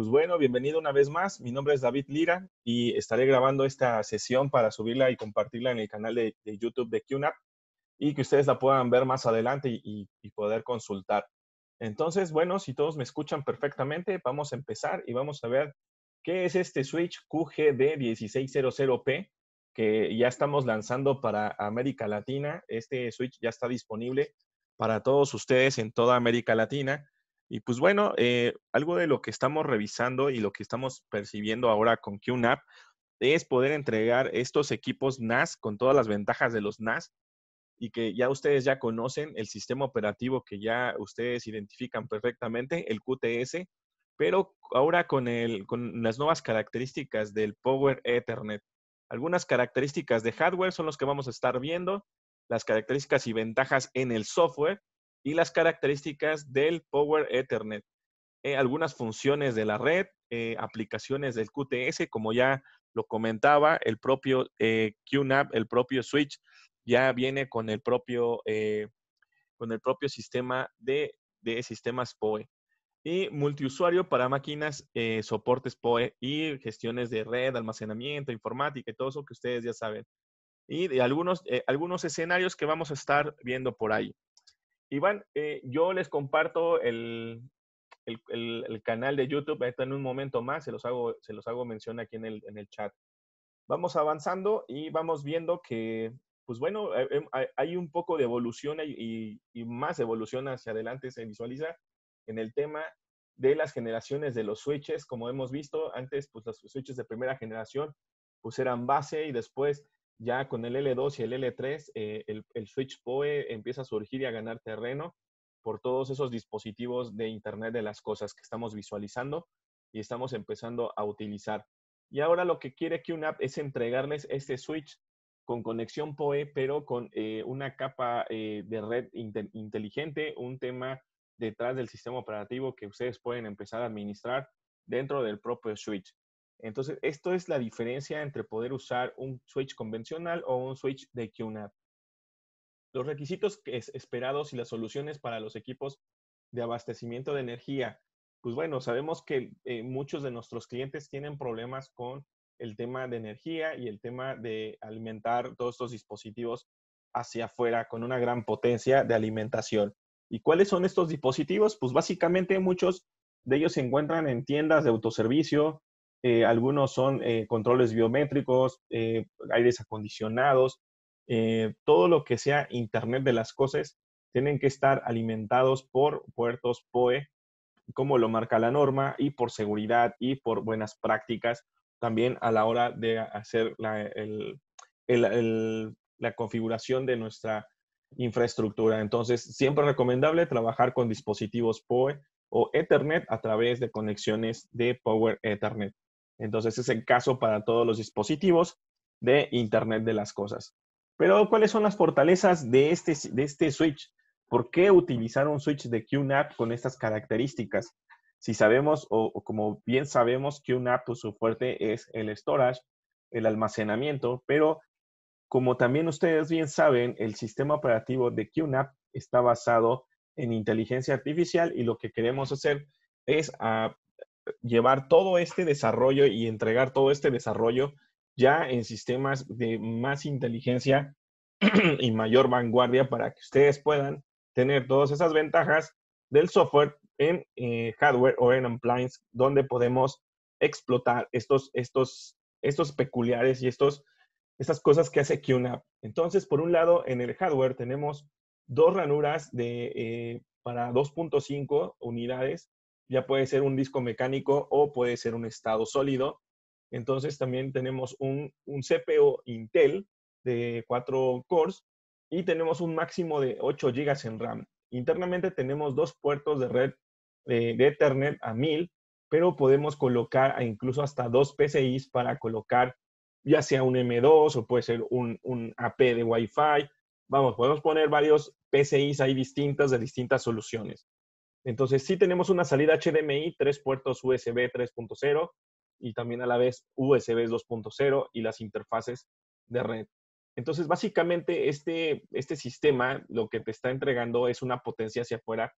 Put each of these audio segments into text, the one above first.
Pues bueno, bienvenido una vez más. Mi nombre es David Lira y estaré grabando esta sesión para subirla y compartirla en el canal de, YouTube de QNAP y que ustedes la puedan ver más adelante y, poder consultar. Entonces, bueno, si todos me escuchan perfectamente, vamos a empezar y vamos a ver qué es este switch QGD1600P que ya estamos lanzando para América Latina. Este switch ya está disponible para todos ustedes en toda América Latina y pues bueno, eh, algo de lo que estamos revisando y lo que estamos percibiendo ahora con QNAP es poder entregar estos equipos NAS con todas las ventajas de los NAS y que ya ustedes ya conocen el sistema operativo que ya ustedes identifican perfectamente, el QTS, pero ahora con, el, con las nuevas características del Power Ethernet. Algunas características de hardware son los que vamos a estar viendo, las características y ventajas en el software y las características del Power Ethernet, eh, algunas funciones de la red, eh, aplicaciones del QTS, como ya lo comentaba, el propio eh, QNAP, el propio switch, ya viene con el propio, con el propio sistema de, sistemas POE. Y multiusuario para máquinas, soportes POE y gestiones de red, almacenamiento, informática y todo eso que ustedes ya saben. Y de algunos, algunos escenarios que vamos a estar viendo por ahí. Iván, eh, yo les comparto el, el, el, canal de YouTube, está en un momento más, se los hago, se los hago mención aquí en el, en el chat. Vamos avanzando y vamos viendo que, pues bueno, eh, eh, hay un poco de evolución y, y más evolución hacia adelante se visualiza en el tema de las generaciones de los switches, como hemos visto antes, pues los switches de primera generación, pues eran base y después ya con el L2 y el L3, eh, el, switch PoE empieza a surgir y a ganar terreno por todos esos dispositivos de Internet de las cosas que estamos visualizando y estamos empezando a utilizar. Y ahora lo que quiere QNAP es entregarles este switch con conexión PoE, pero con eh, una capa eh, de red inteligente, un tema detrás del sistema operativo que ustedes pueden empezar a administrar dentro del propio switch. Entonces, esto es la diferencia entre poder usar un switch convencional o un switch de QNAP. Los requisitos esperados y las soluciones para los equipos de abastecimiento de energía. Pues bueno, sabemos que eh, muchos de nuestros clientes tienen problemas con el tema de energía y el tema de alimentar todos estos dispositivos hacia afuera con una gran potencia de alimentación. ¿Y cuáles son estos dispositivos? Pues básicamente muchos de ellos se encuentran en tiendas de autoservicio, eh, algunos son eh, controles biométricos, eh, aires acondicionados, todo lo que sea Internet de las cosas, tienen que estar alimentados por puertos POE, como lo marca la norma, y por seguridad y por buenas prácticas también a la hora de hacer la, la configuración de nuestra infraestructura. Entonces, siempre recomendable trabajar con dispositivos POE o Ethernet a través de conexiones de Power Ethernet. Entonces es el caso para todos los dispositivos de Internet de las Cosas. Pero ¿cuáles son las fortalezas de este, de este switch? ¿Por qué utilizar un switch de QNAP con estas características? Si sabemos, o, como bien sabemos, QNAP, pues, su fuerte es el storage, el almacenamiento, pero como también ustedes bien saben, el sistema operativo de QNAP está basado en inteligencia artificial y lo que queremos hacer es ah, llevar todo este desarrollo y entregar todo este desarrollo ya en sistemas de más inteligencia y mayor vanguardia para que ustedes puedan tener todas esas ventajas del software en eh, hardware o en appliance, donde podemos explotar estos, estos, estos peculiares y estos, estas cosas que hace QNAP. Entonces, por un lado, en el hardware tenemos dos ranuras de, eh, para 2.5 unidades ya puede ser un disco mecánico o puede ser un estado sólido. Entonces también tenemos un, un CPU Intel de 4 cores y tenemos un máximo de 8 GB en RAM. Internamente tenemos dos puertos de red eh, de, Ethernet a 1000, pero podemos colocar incluso hasta dos PCIs para colocar ya sea un M2 o puede ser un, un AP de Wi-Fi. Vamos, podemos poner varios PCIs ahí distintas de distintas soluciones. Entonces, sí tenemos una salida HDMI, tres puertos USB 3.0 y también a la vez USB 2.0 y las interfaces de red. Entonces, básicamente, este, este sistema lo que te está entregando es una potencia hacia afuera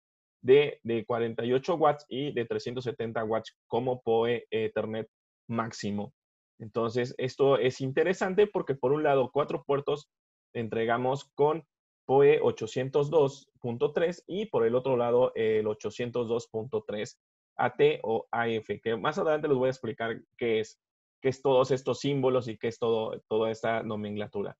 de, de 48 watts y de 370 watts como PoE Ethernet máximo. Entonces, esto es interesante porque, por un lado, cuatro puertos entregamos con POE 802.3 y por el otro lado el 802.3 AT o AF, que más adelante les voy a explicar qué es, qué es todos estos símbolos y qué es todo, toda esta nomenclatura.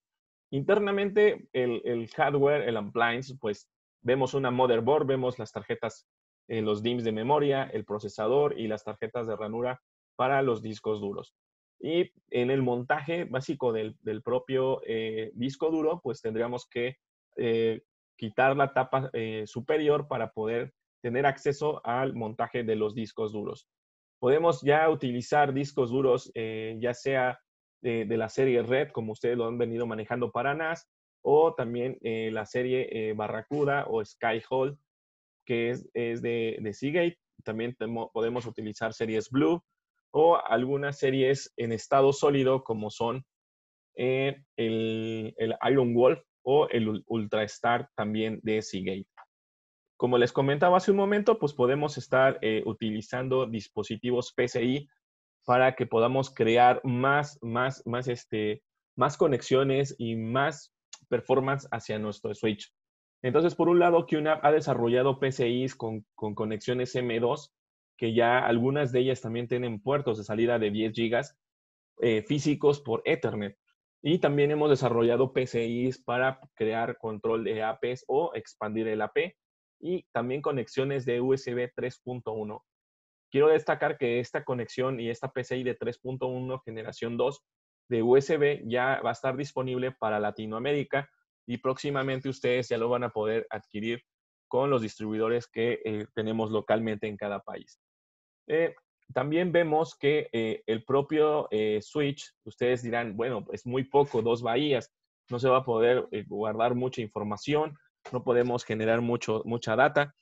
Internamente, el, el hardware, el appliance, pues vemos una motherboard, vemos las tarjetas, eh, los DIMMs de memoria, el procesador y las tarjetas de ranura para los discos duros. Y en el montaje básico del, del propio eh, disco duro, pues tendríamos que eh, quitar la tapa eh, superior para poder tener acceso al montaje de los discos duros. Podemos ya utilizar discos duros, eh, ya sea de, la serie Red, como ustedes lo han venido manejando para NAS, o también la serie Barracuda o SkyHole que es, de, de, Seagate. También podemos utilizar series Blue o algunas series en estado sólido, como son el, el, Iron Wolf, o el UltraStar también de Seagate. Como les comentaba hace un momento, pues podemos estar eh, utilizando dispositivos PCI para que podamos crear más, más, más, este, más conexiones y más performance hacia nuestro switch. Entonces, por un lado, QNAP ha desarrollado PCIs con, conexiones M2, que ya algunas de ellas también tienen puertos de salida de 10 GB eh, físicos por Ethernet. Y también hemos desarrollado PCIs para crear control de APs o expandir el AP y también conexiones de USB 3.1. Quiero destacar que esta conexión y esta PCI de 3.1 generación 2 de USB ya va a estar disponible para Latinoamérica y próximamente ustedes ya lo van a poder adquirir con los distribuidores que eh, tenemos localmente en cada país. Eh, también vemos que eh, el propio eh, Switch, ustedes dirán, bueno, es muy poco, dos bahías, no se va a poder eh, guardar mucha información, no podemos generar mucho, mucha data.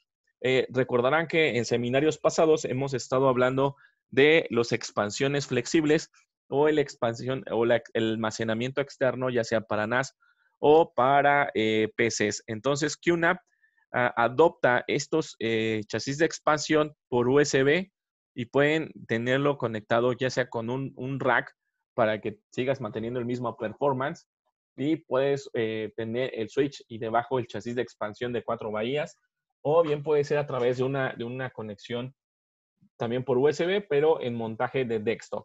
recordarán que en seminarios pasados hemos estado hablando de las expansiones flexibles o, el expansión, o el almacenamiento externo, ya sea para NAS o para PCs. Entonces, QNAP ah, adopta estos chasis de expansión por USB y pueden tenerlo conectado ya sea con un, rack para que sigas manteniendo el mismo performance y puedes eh, tener el switch y debajo el chasis de expansión de cuatro bahías o bien puede ser a través de una, de una conexión también por USB, pero en montaje de desktop.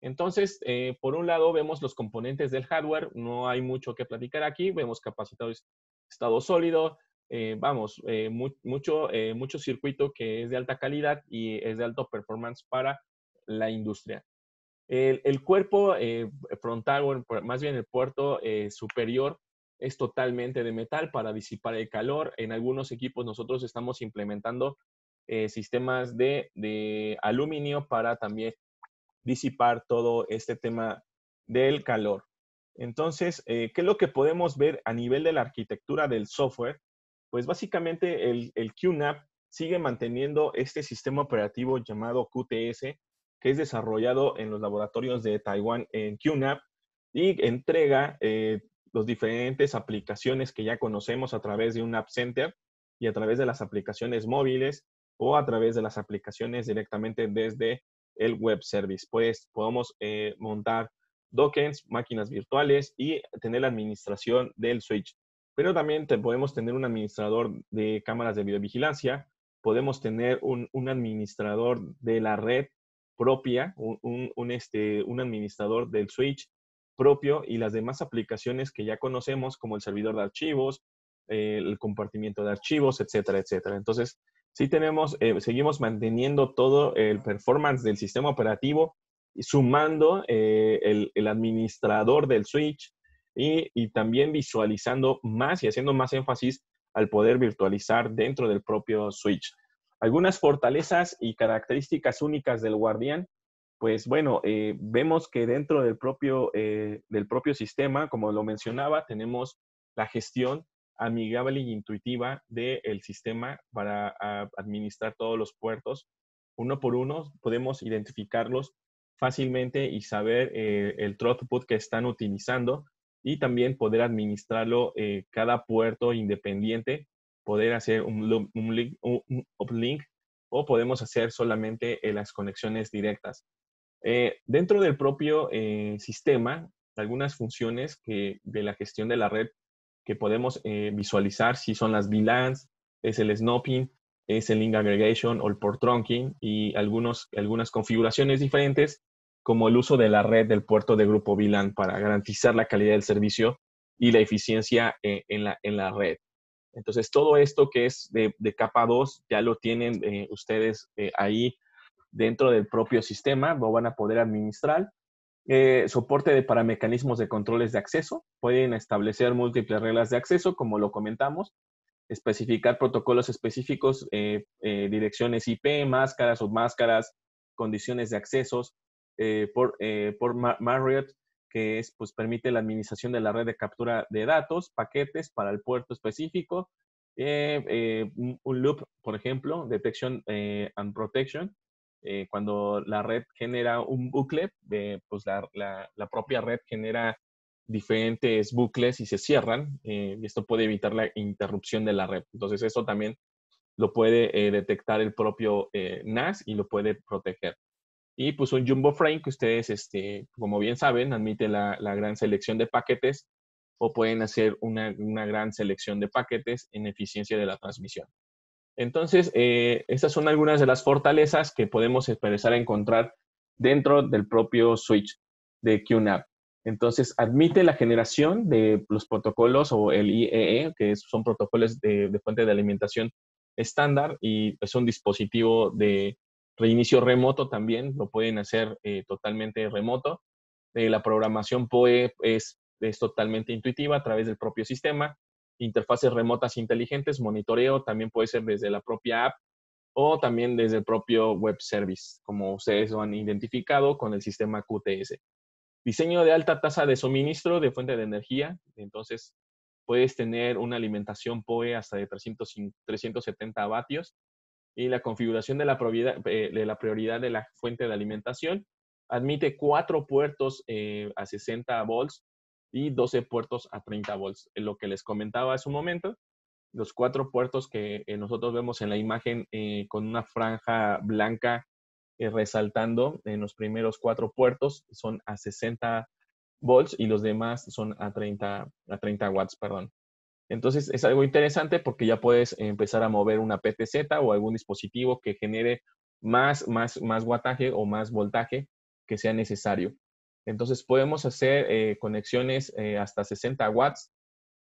Entonces, eh, por un lado vemos los componentes del hardware, no hay mucho que platicar aquí, vemos capacitores estado sólido, eh, vamos, eh, mucho, eh, mucho circuito que es de alta calidad y es de alto performance para la industria. El, cuerpo frontal, o más bien el puerto superior, es totalmente de metal para disipar el calor. En algunos equipos nosotros estamos implementando sistemas de, de aluminio para también disipar todo este tema del calor. Entonces, ¿qué es lo que podemos ver a nivel de la arquitectura del software? Pues básicamente el, QNAP sigue manteniendo este sistema operativo llamado QTS, que es desarrollado en los laboratorios de Taiwán en QNAP y entrega eh, las diferentes aplicaciones que ya conocemos a través de un App Center y a través de las aplicaciones móviles o a través de las aplicaciones directamente desde el web service. Pues podemos eh, montar dockers, máquinas virtuales y tener la administración del switch pero también te podemos tener un administrador de cámaras de videovigilancia, podemos tener un, administrador de la red propia, un, un, este, un administrador del switch propio y las demás aplicaciones que ya conocemos como el servidor de archivos, eh, el compartimiento de archivos, etcétera, etcétera. Entonces, sí tenemos, eh, seguimos manteniendo todo el performance del sistema operativo, sumando eh, el, el administrador del switch, y, también visualizando más y haciendo más énfasis al poder virtualizar dentro del propio switch. Algunas fortalezas y características únicas del guardián, pues bueno, eh, vemos que dentro del propio, eh, del propio sistema, como lo mencionaba, tenemos la gestión amigable e intuitiva del sistema para ah, administrar todos los puertos. Uno por uno podemos identificarlos fácilmente y saber eh, el throughput que están utilizando y también poder administrarlo eh, cada puerto independiente, poder hacer un, link, o podemos hacer solamente eh, las conexiones directas. Eh, dentro del propio sistema, algunas funciones que, de la gestión de la red que podemos visualizar, si son las VLANs, es el snopping, es el link aggregation o el port trunking y algunos, algunas configuraciones diferentes como el uso de la red del puerto de Grupo Vilan para garantizar la calidad del servicio y la eficiencia eh, en, la, en, la, red. Entonces, todo esto que es de, capa 2 ya lo tienen eh, ustedes eh, ahí dentro del propio sistema, lo van a poder administrar. soporte de, para mecanismos de controles de acceso. Pueden establecer múltiples reglas de acceso, como lo comentamos, especificar protocolos específicos, direcciones IP, máscaras, o máscaras, condiciones de accesos, eh, por, eh, Marriott, que es, pues, permite la administración de la red de captura de datos, paquetes para el puerto específico, eh, un loop, por ejemplo, detection and protection. cuando la red genera un bucle, pues la, la, propia red genera diferentes bucles y se cierran, y esto puede evitar la interrupción de la red. Entonces, eso también lo puede detectar el propio NAS y lo puede proteger y pues un jumbo frame que ustedes, este, como bien saben, admite la, gran selección de paquetes o pueden hacer una, gran selección de paquetes en eficiencia de la transmisión. Entonces, eh, estas son algunas de las fortalezas que podemos empezar a encontrar dentro del propio switch de QNAP. Entonces, admite la generación de los protocolos o el IEE, e, que son protocolos de fuente de alimentación estándar y es un dispositivo de reinicio remoto también, lo pueden hacer eh, totalmente remoto. Eh, la programación POE es, es totalmente intuitiva a través del propio sistema. Interfaces remotas inteligentes, monitoreo también puede ser desde la propia app o también desde el propio web service, como ustedes lo han identificado con el sistema QTS. Diseño de alta tasa de suministro de fuente de energía. Entonces, puedes tener una alimentación POE hasta de 300, 370 vatios y la configuración eh, de la, prioridad de la fuente de alimentación. Admite cuatro puertos eh, a 60 volts y 12 puertos a 30 volts. Lo que les comentaba hace un momento, los cuatro puertos que eh, nosotros vemos en la imagen con una franja blanca resaltando en los primeros cuatro puertos son a 60 volts y los demás son a 30, a 30 watts, perdón. Entonces es algo interesante porque ya puedes empezar a mover una PTZ o algún dispositivo que genere más, más, más wattaje o más voltaje que sea necesario. Entonces podemos hacer eh, conexiones eh, hasta 60 watts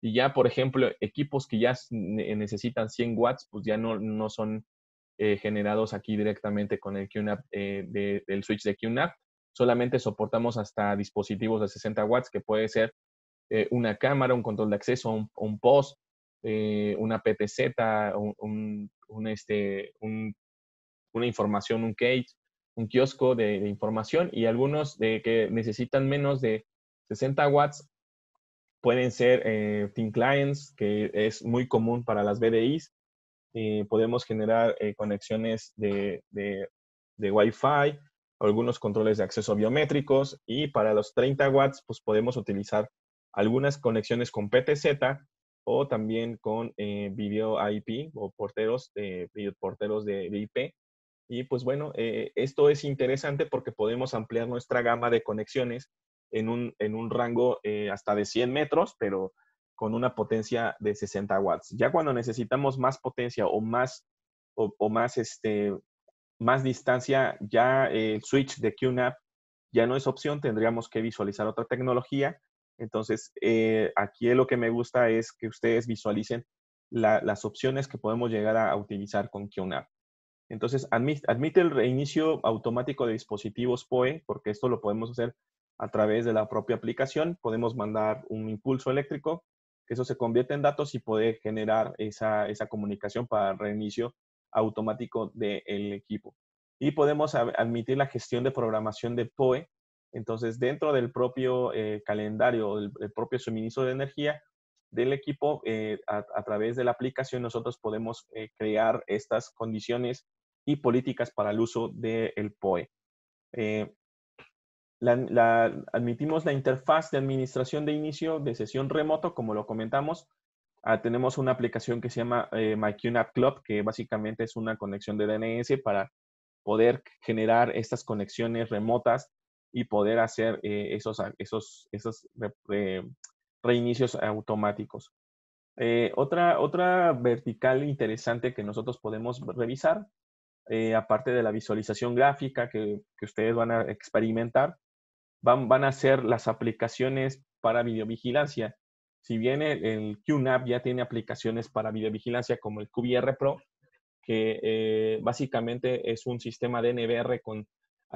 y ya, por ejemplo, equipos que ya necesitan 100 watts, pues ya no, no son eh, generados aquí directamente con el QNAP del switch de QNAP. Solamente soportamos hasta dispositivos de 60 watts, que puede ser eh, una cámara, un control de acceso, un, post, eh, una PTZ, este, un, una información, un cage, un kiosco de, información y algunos de que necesitan menos de 60 watts pueden ser eh, Team clients, que es muy común para las BDIs. podemos generar conexiones de, de Wi-Fi, algunos controles de acceso biométricos y para los 30 watts pues podemos utilizar algunas conexiones con PTZ o también con eh, video IP o porteros, porteros de, IP. Y pues bueno, eh, esto es interesante porque podemos ampliar nuestra gama de conexiones en un, en un rango eh, hasta de 100 metros, pero con una potencia de 60 watts. Ya cuando necesitamos más potencia o más, o, o más, este, más distancia, ya el switch de QNAP ya no es opción, tendríamos que visualizar otra tecnología entonces, eh, aquí lo que me gusta es que ustedes visualicen las opciones que podemos llegar a, utilizar con QNAP. Entonces, admite el reinicio automático de dispositivos POE, porque esto lo podemos hacer a través de la propia aplicación. Podemos mandar un impulso eléctrico, que eso se convierte en datos y puede generar esa, comunicación para reinicio automático del equipo. Y podemos admitir la gestión de programación de POE, entonces, dentro del propio eh, calendario, o propio suministro de energía del equipo, eh, a, través de la aplicación nosotros podemos eh, crear estas condiciones y políticas para el uso del POE. admitimos la interfaz de administración de inicio de sesión remoto, como lo comentamos. Ah, tenemos una aplicación que se llama MyQNAP Club, que básicamente es una conexión de DNS para poder generar estas conexiones remotas y poder hacer eh, esos, esos, esos reinicios automáticos. Eh, otra, otra vertical interesante que nosotros podemos revisar, eh, aparte de la visualización gráfica que, ustedes van a experimentar, van, van, a ser las aplicaciones para videovigilancia. Si bien el, QNAP ya tiene aplicaciones para videovigilancia como el QVR Pro, que básicamente es un sistema de NVR con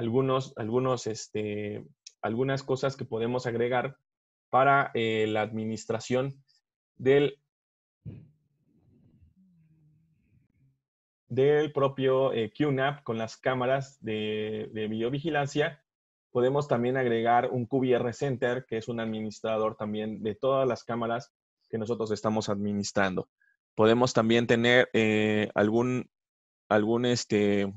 algunos, algunos, este, algunas cosas que podemos agregar para eh, la administración del, del propio eh, QNAP con las cámaras de, de, videovigilancia. Podemos también agregar un QVR Center, que es un administrador también de todas las cámaras que nosotros estamos administrando. Podemos también tener eh, algún, algún este,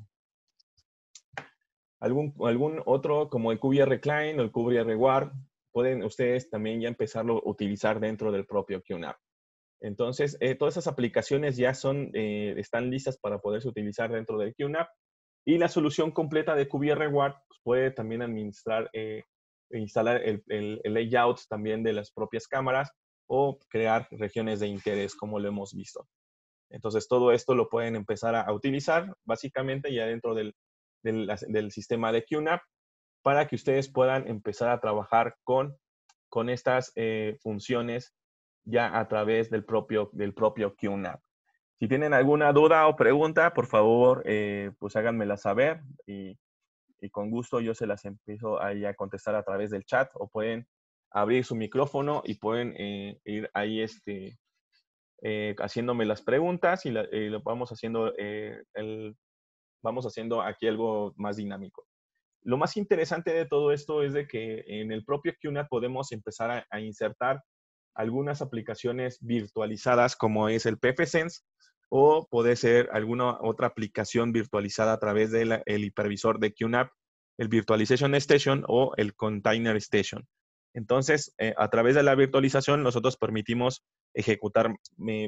algún, algún otro como el QBR Client o el QBR Reward pueden ustedes también ya empezarlo a utilizar dentro del propio QNAP. Entonces, eh, todas esas aplicaciones ya son, eh, están listas para poderse utilizar dentro del QNAP. Y la solución completa de QBR Reward pues, puede también administrar, e instalar el, el layout también de las propias cámaras o crear regiones de interés, como lo hemos visto. Entonces, todo esto lo pueden empezar a, utilizar básicamente ya dentro del, del, sistema de QNAP para que ustedes puedan empezar a trabajar con, con estas eh, funciones ya a través del propio, del propio QNAP. Si tienen alguna duda o pregunta, por favor, eh, pues háganmela saber y, con gusto yo se las empiezo a contestar a través del chat o pueden abrir su micrófono y pueden eh, ir ahí este, haciéndome las preguntas y, lo vamos haciendo el, vamos haciendo aquí algo más dinámico. Lo más interesante de todo esto es de que en el propio QNAP podemos empezar a, insertar algunas aplicaciones virtualizadas como es el PFSense o puede ser alguna otra aplicación virtualizada a través del de hipervisor de QNAP, el Virtualization Station o el Container Station. Entonces, eh, a través de la virtualización, nosotros permitimos ejecutar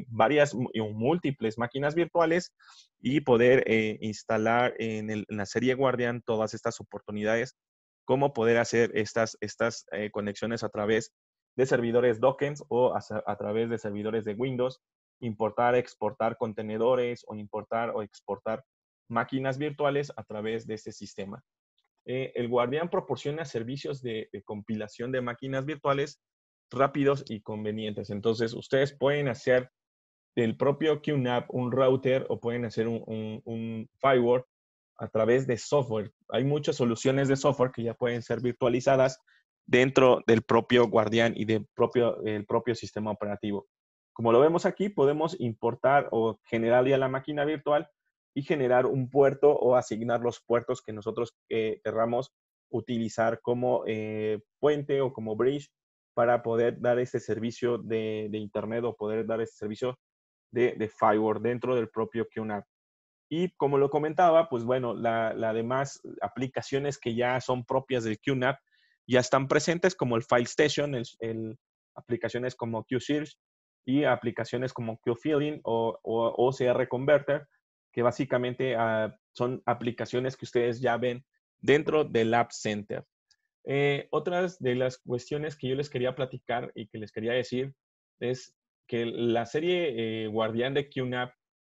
varias o múltiples máquinas virtuales y poder eh, instalar en, la serie Guardian todas estas oportunidades, cómo poder hacer estas, eh, conexiones a través de servidores Docker o a, través de servidores de Windows, importar, exportar contenedores o importar o exportar máquinas virtuales a través de este sistema. Eh, el guardián proporciona servicios de, compilación de máquinas virtuales rápidos y convenientes. Entonces, ustedes pueden hacer del propio QNAP un router o pueden hacer un, firewall a través de software. Hay muchas soluciones de software que ya pueden ser virtualizadas dentro del propio guardián y del propio, del propio sistema operativo. Como lo vemos aquí, podemos importar o generar ya la máquina virtual y generar un puerto o asignar los puertos que nosotros eh, querramos utilizar como eh, puente o como bridge para poder dar ese servicio de, Internet o poder dar ese servicio de, de firewall dentro del propio QNAP. Y como lo comentaba, pues bueno, las demás aplicaciones que ya son propias del QNAP ya están presentes, como el File Station, aplicaciones como QSearch y aplicaciones como QFilling o, o OCR Converter, que básicamente ah, son aplicaciones que ustedes ya ven dentro del App Center. Eh, otras de las cuestiones que yo les quería platicar y que les quería decir es que la serie eh, Guardián de QNAP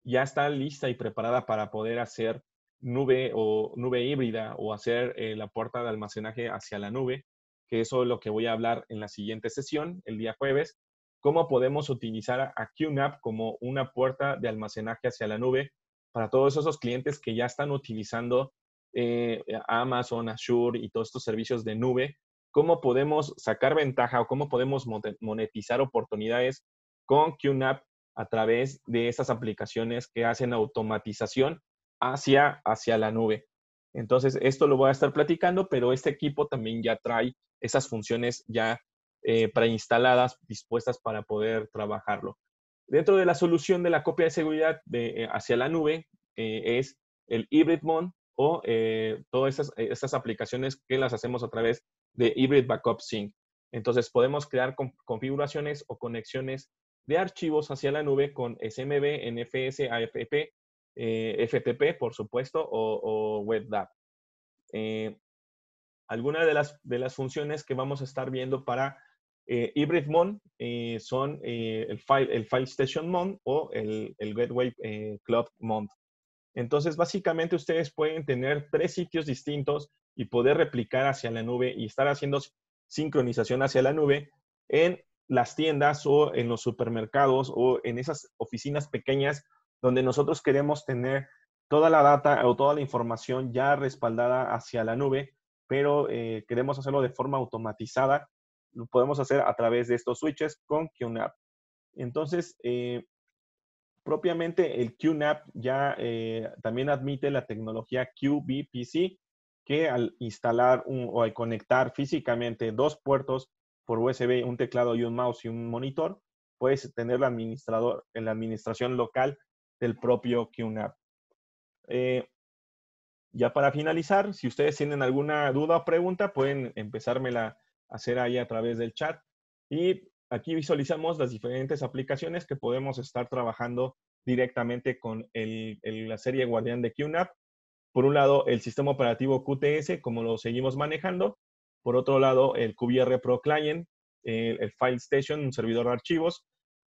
ya está lista y preparada para poder hacer nube o nube híbrida o hacer eh, la puerta de almacenaje hacia la nube, que eso es lo que voy a hablar en la siguiente sesión, el día jueves, cómo podemos utilizar a QNAP como una puerta de almacenaje hacia la nube para todos esos clientes que ya están utilizando eh, eh, Amazon, Azure y todos estos servicios de nube, cómo podemos sacar ventaja o cómo podemos monetizar oportunidades con QNAP a través de estas aplicaciones que hacen automatización hacia, hacia la nube. Entonces, esto lo voy a estar platicando, pero este equipo también ya trae esas funciones ya eh, preinstaladas, dispuestas para poder trabajarlo. Dentro de la solución de la copia de seguridad eh, hacia la nube eh, es el Hybrid o eh, todas esas, aplicaciones que las hacemos a través de Hybrid Backup Sync. Entonces podemos crear configuraciones o conexiones de archivos hacia la nube con SMB, NFS, AFP, FTP, por supuesto, o, o WebDAV. Algunas de las, de las funciones que vamos a estar viendo para eh, Hybrid MON eh, son eh, el, file, el File Station MON o el, el Gateway Cloud MON. Entonces, básicamente ustedes pueden tener tres sitios distintos y poder replicar hacia la nube y estar haciendo sincronización hacia la nube en las tiendas o en los supermercados o en esas oficinas pequeñas donde nosotros queremos tener toda la data o toda la información ya respaldada hacia la nube, pero queremos hacerlo de forma automatizada lo podemos hacer a través de estos switches con QNAP. Entonces, eh, propiamente el QNAP ya eh, también admite la tecnología QBPC, que al instalar o al conectar físicamente dos puertos por USB, un teclado y un mouse y un monitor, puedes tener la, administrador, la administración local del propio QNAP. Eh, ya para finalizar, si ustedes tienen alguna duda o pregunta, pueden empezarme empezármela hacer ahí a través del chat. Y aquí visualizamos las diferentes aplicaciones que podemos estar trabajando directamente con el, la serie Guardián de QNAP. Por un lado, el sistema operativo QTS, como lo seguimos manejando. Por otro lado, el QBR Pro Client, el, File Station, un servidor de archivos.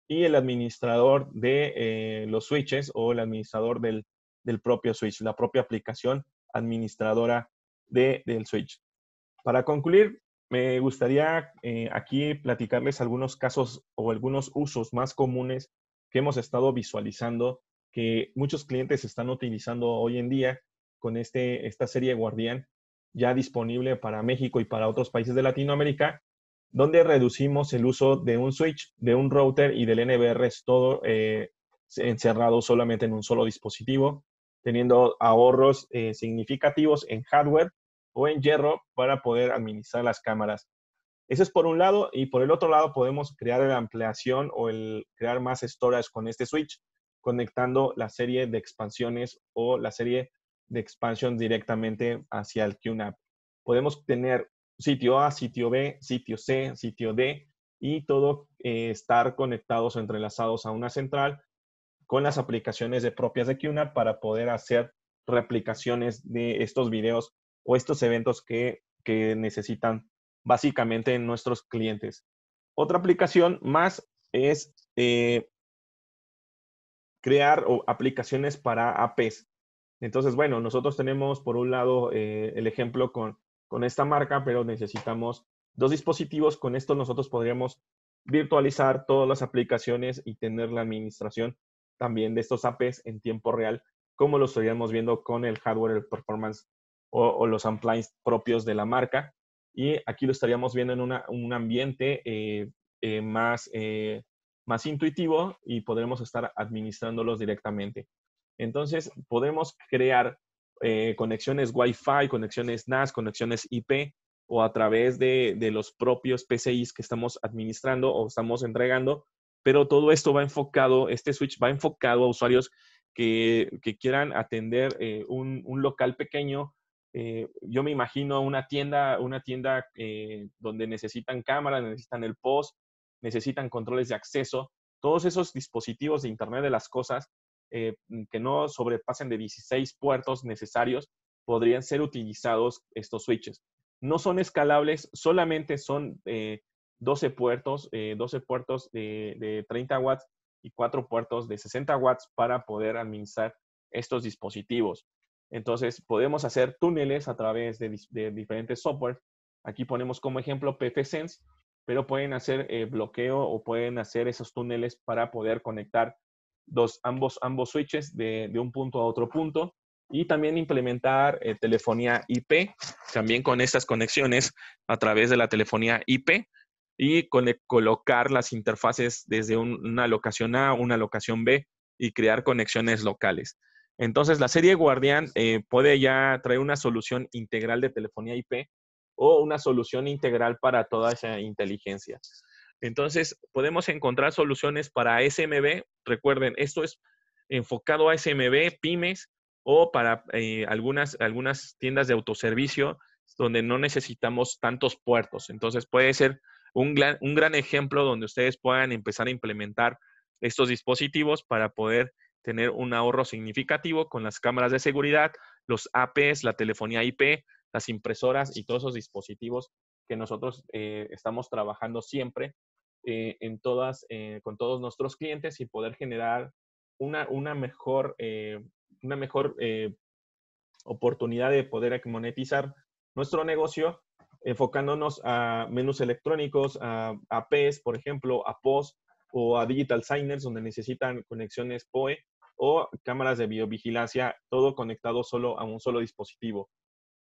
Y el administrador de eh, los switches o el administrador del, del, propio switch, la propia aplicación administradora del switch. Para concluir, me gustaría eh, aquí platicarles algunos casos o algunos usos más comunes que hemos estado visualizando que muchos clientes están utilizando hoy en día con este, esta serie Guardián ya disponible para México y para otros países de Latinoamérica, donde reducimos el uso de un switch, de un router y del NBR, todo eh, encerrado solamente en un solo dispositivo, teniendo ahorros eh, significativos en hardware o en hierro para poder administrar las cámaras. Eso es por un lado y por el otro lado podemos crear la ampliación o el crear más storage con este switch, conectando la serie de expansiones o la serie de expansión directamente hacia el QNAP. Podemos tener sitio A, sitio B, sitio C, sitio D y todo eh, estar conectados o entrelazados a una central con las aplicaciones de propias de QNAP para poder hacer replicaciones de estos videos o estos eventos que, necesitan básicamente nuestros clientes. Otra aplicación más es eh, crear aplicaciones para APs. Entonces, bueno, nosotros tenemos por un lado eh, el ejemplo con, con esta marca, pero necesitamos dos dispositivos. Con esto nosotros podríamos virtualizar todas las aplicaciones y tener la administración también de estos APs en tiempo real, como lo estaríamos viendo con el hardware performance o, los unplines propios de la marca. Y aquí lo estaríamos viendo en un ambiente eh, eh, más, eh, más intuitivo y podremos estar administrándolos directamente. Entonces, podemos crear conexiones Wi-Fi, conexiones NAS, conexiones IP o a través de, de los propios PCIs que estamos administrando o estamos entregando, pero todo esto va enfocado, este switch va enfocado a usuarios que, que, quieran atender un, un, local pequeño eh, yo me imagino una tienda, una tienda eh, donde necesitan cámaras, necesitan el post, necesitan controles de acceso, todos esos dispositivos de Internet de las Cosas eh, mm, que no sobrepasen de 16 puertos necesarios podrían ser utilizados estos switches. No son escalables, solamente son 12 puertos, 12 puertos de, de 30 watts y 4 puertos de 60 watts para poder administrar estos dispositivos. Entonces, podemos hacer túneles a través de, diferentes software. Aquí ponemos como ejemplo PFSense, pero pueden hacer eh, bloqueo o pueden hacer esos túneles para poder conectar dos, ambos, ambos switches de, un punto a otro punto y también implementar eh, telefonía IP, también con estas conexiones a través de la telefonía IP y colocar las interfaces desde una locación A, una locación B y crear conexiones locales. Entonces, la serie Guardián eh, puede ya traer una solución integral de telefonía IP o una solución integral para toda esa inteligencia. Entonces, podemos encontrar soluciones para SMB. Recuerden, esto es enfocado a SMB, pymes o para eh, algunas, algunas tiendas de autoservicio donde no necesitamos tantos puertos. Entonces, puede ser un un gran ejemplo donde ustedes puedan empezar a implementar estos dispositivos para poder tener un ahorro significativo con las cámaras de seguridad, los APs, la telefonía IP, las impresoras y todos esos dispositivos que nosotros eh, estamos trabajando siempre eh, en todas, eh, con todos nuestros clientes y poder generar una, una mejor, una mejor oportunidad de poder monetizar nuestro negocio enfocándonos a menús electrónicos, a, APs, por ejemplo, a POS, o a digital signers donde necesitan conexiones POE o cámaras de videovigilancia, todo conectado solo a un solo dispositivo.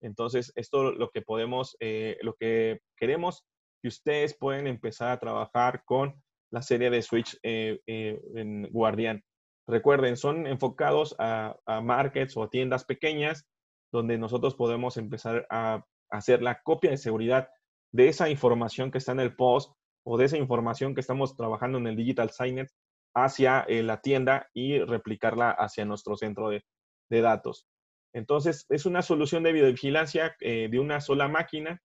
Entonces, esto lo que podemos, eh, lo que queremos que ustedes pueden empezar a trabajar con la serie de Switch eh, eh, en Guardian. Recuerden, son enfocados a, a, markets o tiendas pequeñas donde nosotros podemos empezar a hacer la copia de seguridad de esa información que está en el post, o de esa información que estamos trabajando en el digital signage hacia eh, la tienda y replicarla hacia nuestro centro de, datos. Entonces, es una solución de videovigilancia eh, de una sola máquina,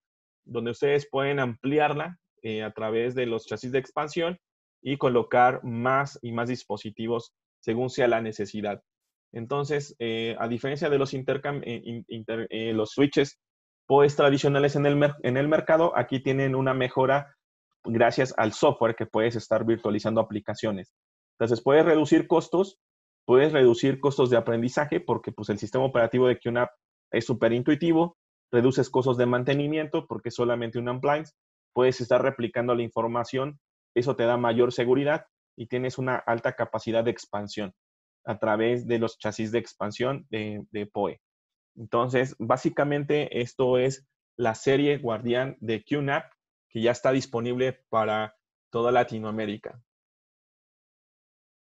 donde ustedes pueden ampliarla eh, a través de los chasis de expansión y colocar más y más dispositivos según sea la necesidad. Entonces, a diferencia de los, los switches pues, tradicionales en el, en el mercado, aquí tienen una mejora gracias al software que puedes estar virtualizando aplicaciones. Entonces, puedes reducir costos, puedes reducir costos de aprendizaje porque pues, el sistema operativo de QNAP es súper intuitivo, reduces costos de mantenimiento porque es solamente un appliance, puedes estar replicando la información, eso te da mayor seguridad y tienes una alta capacidad de expansión a través de los chasis de expansión de, de POE. Entonces, básicamente esto es la serie guardián de QNAP y ya está disponible para toda Latinoamérica.